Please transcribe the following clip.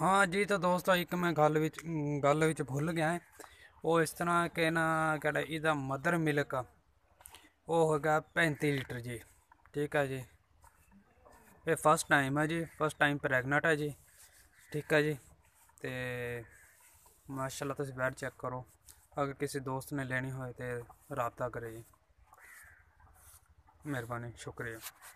ਹਾਂ ਜੀ ਤਾਂ ਦੋਸਤੋ ਇੱਕ ਮੈਂ ਗੱਲ ਵਿੱਚ ਗੱਲ ਵਿੱਚ ਭੁੱਲ ਗਿਆ ਉਹ ਇਸ ਤਰ੍ਹਾਂ ਕਿ ਨਾ ਕਿਹੜਾ ਇਹਦਾ ਮਦਰ ਮਿਲਕ ਉਹ ਹੈਗਾ 35 ਲੀਟਰ ਜੀ ਠੀਕ ਹੈ ਜੀ ਇਹ ਫਸਟ ਟਾਈਮ ਹੈ ਜੀ ਫਸਟ ਟਾਈਮ ਪ੍ਰੈਗਨੈਂਟ ਹੈ ਜੀ ਠੀਕ ਹੈ ਜੀ ਤੇ ਮਾਸ਼ਾਅੱਲਾ ਤੁਸੀਂ ਬੈਡ ਚੈੱਕ ਕਰੋ ਅਗਰ ਕਿਸੇ ਦੋਸਤ ਨੇ ਲੈਣੀ ਹੋਵੇ ਤੇ رابطہ ਕਰੇ ਜੀ ਮਿਹਰਬਾਨੀ ਸ਼ੁਕਰੀਆ